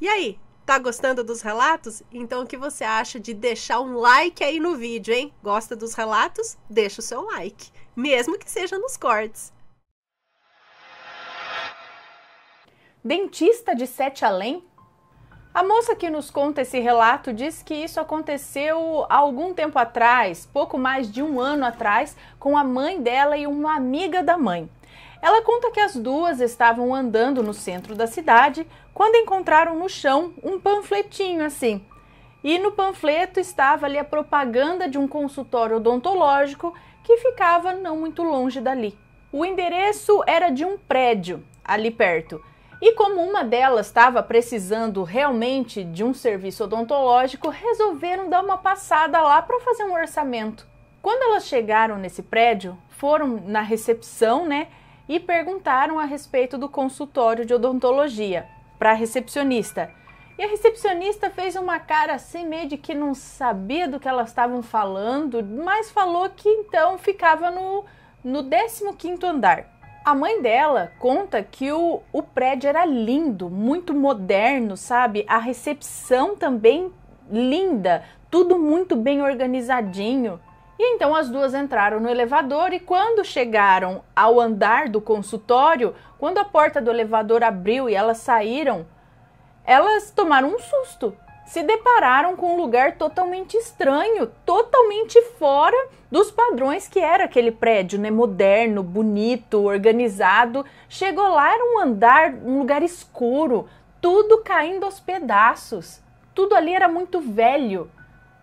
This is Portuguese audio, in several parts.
E aí, tá gostando dos relatos? Então o que você acha de deixar um like aí no vídeo, hein? Gosta dos relatos? Deixa o seu like, mesmo que seja nos cortes. Dentista de Sete Além? A moça que nos conta esse relato diz que isso aconteceu há algum tempo atrás, pouco mais de um ano atrás, com a mãe dela e uma amiga da mãe. Ela conta que as duas estavam andando no centro da cidade quando encontraram no chão um panfletinho assim. E no panfleto estava ali a propaganda de um consultório odontológico que ficava não muito longe dali. O endereço era de um prédio ali perto. E como uma delas estava precisando realmente de um serviço odontológico, resolveram dar uma passada lá para fazer um orçamento. Quando elas chegaram nesse prédio, foram na recepção, né? e perguntaram a respeito do consultório de odontologia para a recepcionista. E a recepcionista fez uma cara assim, meio de que não sabia do que elas estavam falando, mas falou que então ficava no, no 15 andar. A mãe dela conta que o, o prédio era lindo, muito moderno, sabe? A recepção também linda, tudo muito bem organizadinho. E então as duas entraram no elevador e quando chegaram ao andar do consultório, quando a porta do elevador abriu e elas saíram, elas tomaram um susto. Se depararam com um lugar totalmente estranho, totalmente fora dos padrões que era aquele prédio, né? Moderno, bonito, organizado. Chegou lá, era um andar, um lugar escuro, tudo caindo aos pedaços. Tudo ali era muito velho.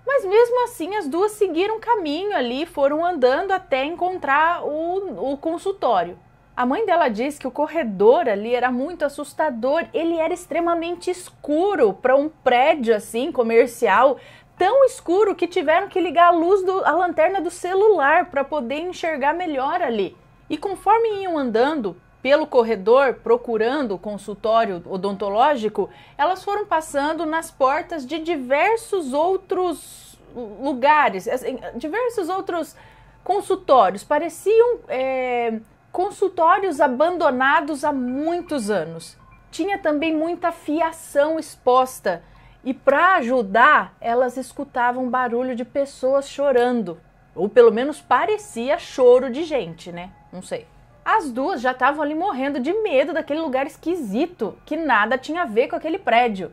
Mas mesmo assim, as duas seguiram caminho ali, foram andando até encontrar o, o consultório. A mãe dela diz que o corredor ali era muito assustador, ele era extremamente escuro para um prédio assim comercial, tão escuro que tiveram que ligar a luz da lanterna do celular para poder enxergar melhor ali. E conforme iam andando, pelo corredor procurando o consultório odontológico, elas foram passando nas portas de diversos outros lugares, assim, diversos outros consultórios. Pareciam é, consultórios abandonados há muitos anos. Tinha também muita fiação exposta. E para ajudar, elas escutavam barulho de pessoas chorando. Ou pelo menos parecia choro de gente, né? Não sei. As duas já estavam ali morrendo de medo daquele lugar esquisito, que nada tinha a ver com aquele prédio.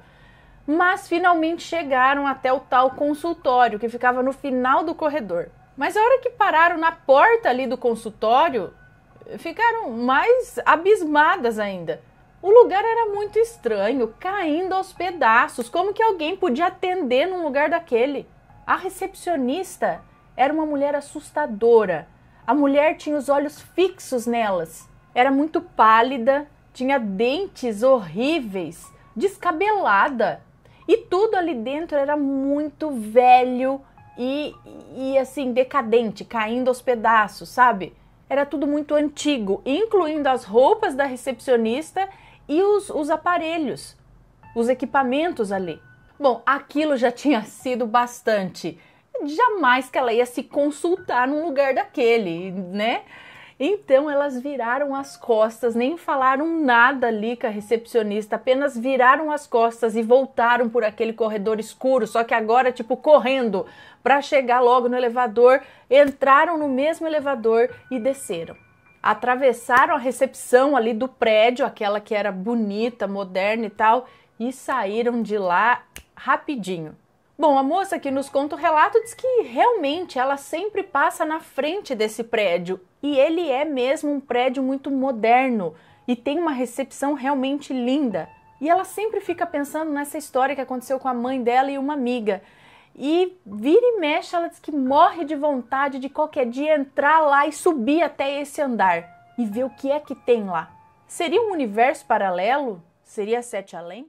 Mas finalmente chegaram até o tal consultório que ficava no final do corredor. Mas a hora que pararam na porta ali do consultório, ficaram mais abismadas ainda. O lugar era muito estranho, caindo aos pedaços. Como que alguém podia atender num lugar daquele? A recepcionista era uma mulher assustadora a mulher tinha os olhos fixos nelas. Era muito pálida, tinha dentes horríveis, descabelada. E tudo ali dentro era muito velho e, e assim, decadente, caindo aos pedaços, sabe? Era tudo muito antigo, incluindo as roupas da recepcionista e os, os aparelhos, os equipamentos ali. Bom, aquilo já tinha sido bastante jamais que ela ia se consultar num lugar daquele, né? Então elas viraram as costas, nem falaram nada ali com a recepcionista, apenas viraram as costas e voltaram por aquele corredor escuro, só que agora tipo correndo para chegar logo no elevador, entraram no mesmo elevador e desceram. Atravessaram a recepção ali do prédio, aquela que era bonita, moderna e tal, e saíram de lá rapidinho. Bom, a moça que nos conta o relato diz que realmente ela sempre passa na frente desse prédio e ele é mesmo um prédio muito moderno e tem uma recepção realmente linda. E ela sempre fica pensando nessa história que aconteceu com a mãe dela e uma amiga. E vira e mexe, ela diz que morre de vontade de qualquer dia entrar lá e subir até esse andar e ver o que é que tem lá. Seria um universo paralelo? Seria Sete Além?